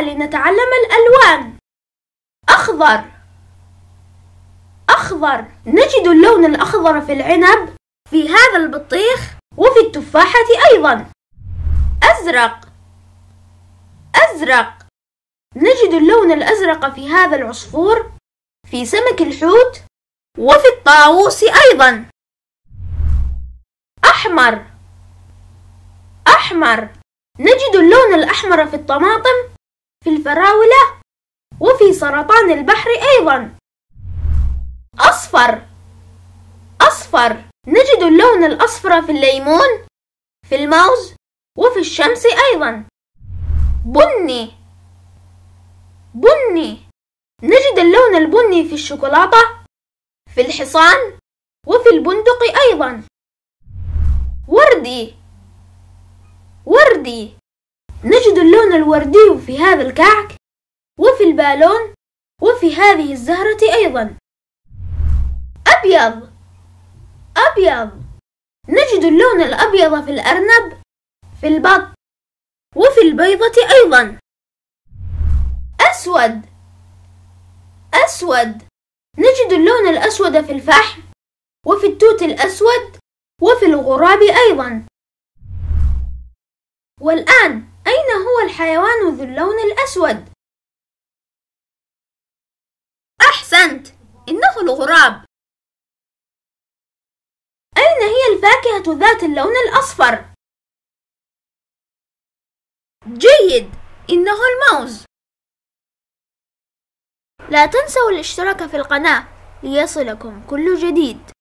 لنتعلم الألوان أخضر أخضر نجد اللون الأخضر في العنب في هذا البطيخ وفي التفاحة أيضا أزرق أزرق نجد اللون الأزرق في هذا العصفور في سمك الحوت وفي الطاووس أيضا أحمر أحمر نجد اللون الأحمر في الطماطم الفراولة وفي سرطان البحر أيضا أصفر أصفر نجد اللون الأصفر في الليمون في الموز وفي الشمس أيضا بني بني نجد اللون البني في الشوكولاتة في الحصان وفي البندق أيضا وردي وردي نجد اللون الوردي في هذا الكعك وفي البالون وفي هذه الزهرة أيضا أبيض أبيض نجد اللون الأبيض في الأرنب في البط وفي البيضة أيضا أسود أسود نجد اللون الأسود في الفحم وفي التوت الأسود وفي الغراب أيضا والآن الحيوان ذو اللون الأسود أحسنت إنه الغراب أين هي الفاكهة ذات اللون الأصفر؟ جيد إنه الموز لا تنسوا الاشتراك في القناة ليصلكم كل جديد